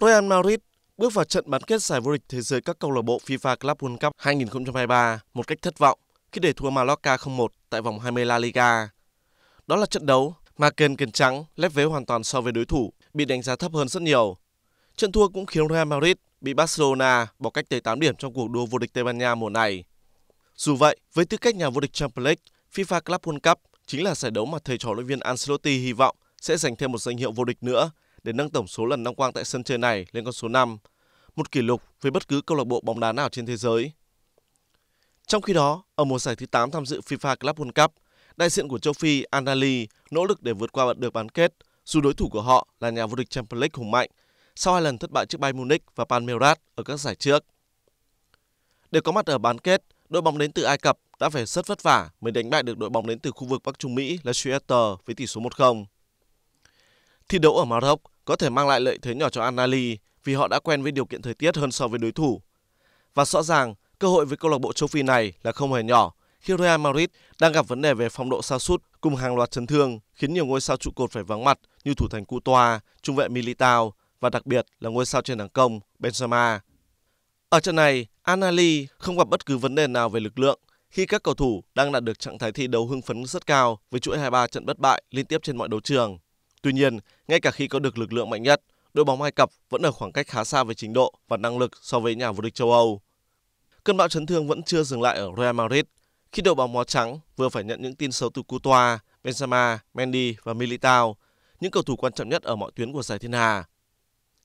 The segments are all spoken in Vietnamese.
Real Madrid bước vào trận bán kết giải vô địch thế giới các câu lạc bộ FIFA Club World Cup 2023 một cách thất vọng khi để thua Mallorca 0-1 tại vòng 20 La Liga. Đó là trận đấu mà kênh kiền trắng lép vế hoàn toàn so với đối thủ, bị đánh giá thấp hơn rất nhiều. Trận thua cũng khiến Real Madrid bị Barcelona bỏ cách tới 8 điểm trong cuộc đua vô địch Tây Ban Nha mùa này. Dù vậy, với tư cách nhà vô địch Champions League, FIFA Club World Cup chính là giải đấu mà thầy trò huấn luyện viên Ancelotti hy vọng sẽ giành thêm một danh hiệu vô địch nữa để nâng tổng số lần đăng quang tại sân chơi này lên con số 5, một kỷ lục với bất cứ câu lạc bộ bóng đá nào trên thế giới. Trong khi đó, ở mùa giải thứ 8 tham dự FIFA Club World Cup, đại diện của châu Phi Andali nỗ lực để vượt qua được bán kết dù đối thủ của họ là nhà vô địch Champions League hùng mạnh sau hai lần thất bại trước Bayern Munich và Palmeiras ở các giải trước. Để có mặt ở bán kết, đội bóng đến từ Ai Cập đã phải rất vất vả mới đánh bại được đội bóng đến từ khu vực Bắc Trung Mỹ là Seattle với tỷ số 1-0. Thi đấu ở Maroc có thể mang lại lợi thế nhỏ cho Anali vì họ đã quen với điều kiện thời tiết hơn so với đối thủ. Và rõ ràng, cơ hội với câu lạc bộ châu Phi này là không hề nhỏ khi Real Madrid đang gặp vấn đề về phong độ sa sút cùng hàng loạt chấn thương khiến nhiều ngôi sao trụ cột phải vắng mặt như thủ thành Coutois, trung vệ Militao và đặc biệt là ngôi sao trên hàng công Benzema. Ở trận này, Anali không gặp bất cứ vấn đề nào về lực lượng khi các cầu thủ đang đạt được trạng thái thi đấu hưng phấn rất cao với chuỗi 23 trận bất bại liên tiếp trên mọi đấu trường. Tuy nhiên, ngay cả khi có được lực lượng mạnh nhất, đội bóng Ai Cập vẫn ở khoảng cách khá xa về trình độ và năng lực so với nhà vô địch châu Âu. Cơn bão chấn thương vẫn chưa dừng lại ở Real Madrid khi đội bóng màu trắng vừa phải nhận những tin xấu từ Courtois, Benzema, Mendy và Militao, những cầu thủ quan trọng nhất ở mọi tuyến của giải thiên hà.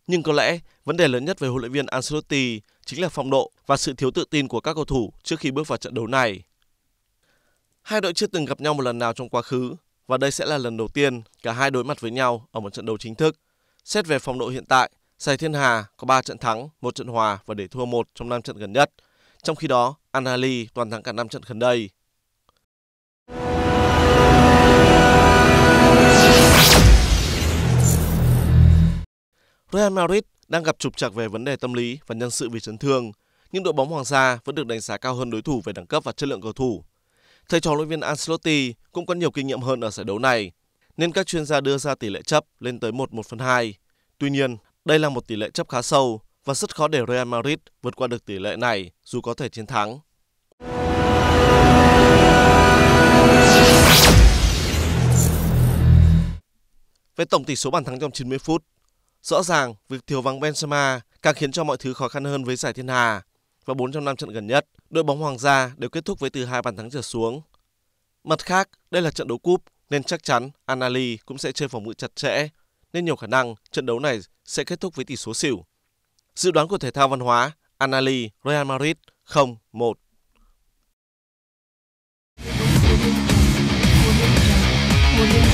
Nhưng có lẽ vấn đề lớn nhất về huấn luyện viên Ancelotti chính là phong độ và sự thiếu tự tin của các cầu thủ trước khi bước vào trận đấu này. Hai đội chưa từng gặp nhau một lần nào trong quá khứ và đây sẽ là lần đầu tiên cả hai đối mặt với nhau ở một trận đấu chính thức. Xét về phong độ hiện tại, Sài Thiên Hà có 3 trận thắng, một trận hòa và để thua một trong 5 trận gần nhất. Trong khi đó, Anali toàn thắng cả 5 trận gần đây. Real Madrid đang gặp trục trặc về vấn đề tâm lý và nhân sự vì chấn thương, nhưng đội bóng Hoàng gia vẫn được đánh giá cao hơn đối thủ về đẳng cấp và chất lượng cầu thủ. Thầy trò luyện viên Ancelotti cũng có nhiều kinh nghiệm hơn ở giải đấu này, nên các chuyên gia đưa ra tỷ lệ chấp lên tới 1 1 phần 2. Tuy nhiên, đây là một tỷ lệ chấp khá sâu và rất khó để Real Madrid vượt qua được tỷ lệ này dù có thể chiến thắng. Về tổng tỷ số bàn thắng trong 90 phút, Rõ ràng, việc thiếu vắng Benzema càng khiến cho mọi thứ khó khăn hơn với giải Thiên Hà. Và 4 trong 5 trận gần nhất, đội bóng Hoàng gia đều kết thúc với từ hai bàn thắng trở xuống. Mặt khác, đây là trận đấu cúp nên chắc chắn Anali cũng sẽ chơi phòng ngự chặt chẽ nên nhiều khả năng trận đấu này sẽ kết thúc với tỷ số xỉu. Dự đoán của thể thao văn hóa Anali Real Madrid 0-1. Thank you.